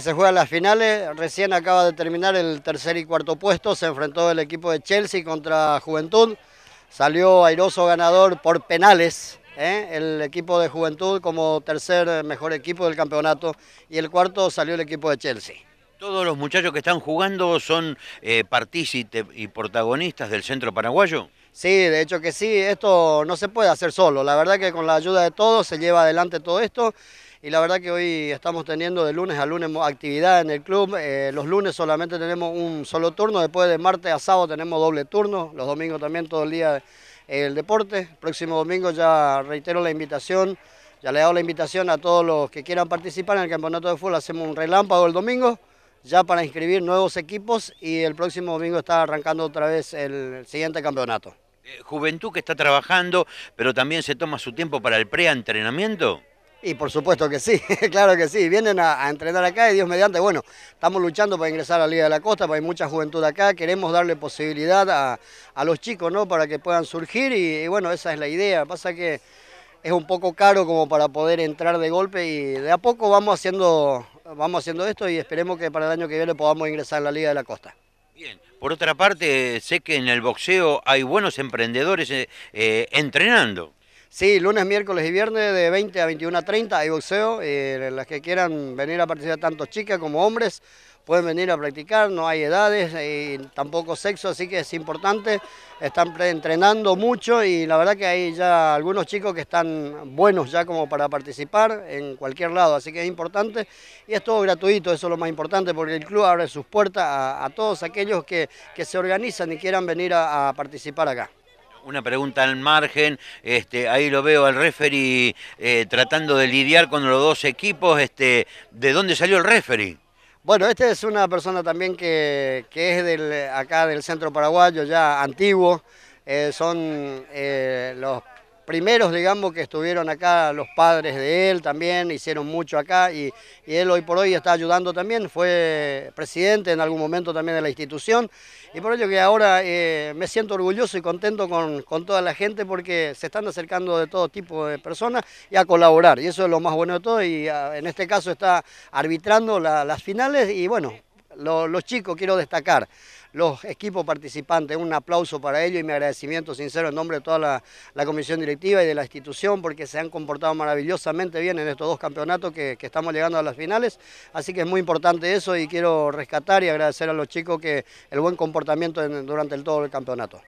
Se juegan las finales, recién acaba de terminar el tercer y cuarto puesto, se enfrentó el equipo de Chelsea contra Juventud, salió airoso ganador por penales, ¿eh? el equipo de Juventud como tercer mejor equipo del campeonato y el cuarto salió el equipo de Chelsea. ¿Todos los muchachos que están jugando son eh, partícipes y protagonistas del centro paraguayo? Sí, de hecho que sí, esto no se puede hacer solo, la verdad que con la ayuda de todos se lleva adelante todo esto y la verdad que hoy estamos teniendo de lunes a lunes actividad en el club. Eh, los lunes solamente tenemos un solo turno, después de martes a sábado tenemos doble turno, los domingos también todo el día eh, el deporte. Próximo domingo ya reitero la invitación, ya le he dado la invitación a todos los que quieran participar en el campeonato de fútbol, hacemos un relámpago el domingo ya para inscribir nuevos equipos y el próximo domingo está arrancando otra vez el siguiente campeonato. Eh, Juventud que está trabajando, pero también se toma su tiempo para el preentrenamiento. Y por supuesto que sí, claro que sí. Vienen a, entrenar acá y Dios mediante, bueno, estamos luchando para ingresar a la Liga de la Costa, hay mucha juventud acá, queremos darle posibilidad a, los chicos, ¿no? Para que puedan surgir y, bueno, esa es la idea. Pasa que es un poco caro como para poder entrar de golpe y de a poco vamos haciendo, vamos haciendo esto y esperemos que para el año que viene podamos ingresar a la Liga de la Costa. Bien, por otra parte, sé que en el boxeo hay buenos emprendedores eh, eh, entrenando. Sí, lunes, miércoles y viernes de 20 a 21 a 30 hay boxeo. Eh, las que quieran venir a participar, tanto chicas como hombres, pueden venir a practicar. No hay edades eh, y tampoco sexo, así que es importante. Están entrenando mucho y la verdad que hay ya algunos chicos que están buenos ya como para participar en cualquier lado, así que es importante. Y es todo gratuito, eso es lo más importante, porque el club abre sus puertas a, todos aquellos que, que, se organizan y quieran venir a participar acá una pregunta al margen, este, ahí lo veo al referee eh, tratando de lidiar con los dos equipos, este, ¿de dónde salió el referee? Bueno, este es una persona también que, es del, acá del centro paraguayo, ya antiguo, eh, son eh, los primeros, digamos, que estuvieron acá, los padres de él también, hicieron mucho acá y, él hoy por hoy está ayudando también, fue presidente en algún momento también de la institución y por ello que ahora eh, me siento orgulloso y contento con, toda la gente porque se están acercando de todo tipo de personas y a colaborar y eso es lo más bueno de todo y ah, en este caso está arbitrando las finales y bueno, los chicos quiero destacar los equipos participantes. Un aplauso para ellos y mi agradecimiento sincero en nombre de toda la, comisión directiva y de la institución porque se han comportado maravillosamente bien en estos dos campeonatos que, estamos llegando a las finales. Así que es muy importante eso y quiero rescatar y agradecer a los chicos que el buen comportamiento durante todo el campeonato.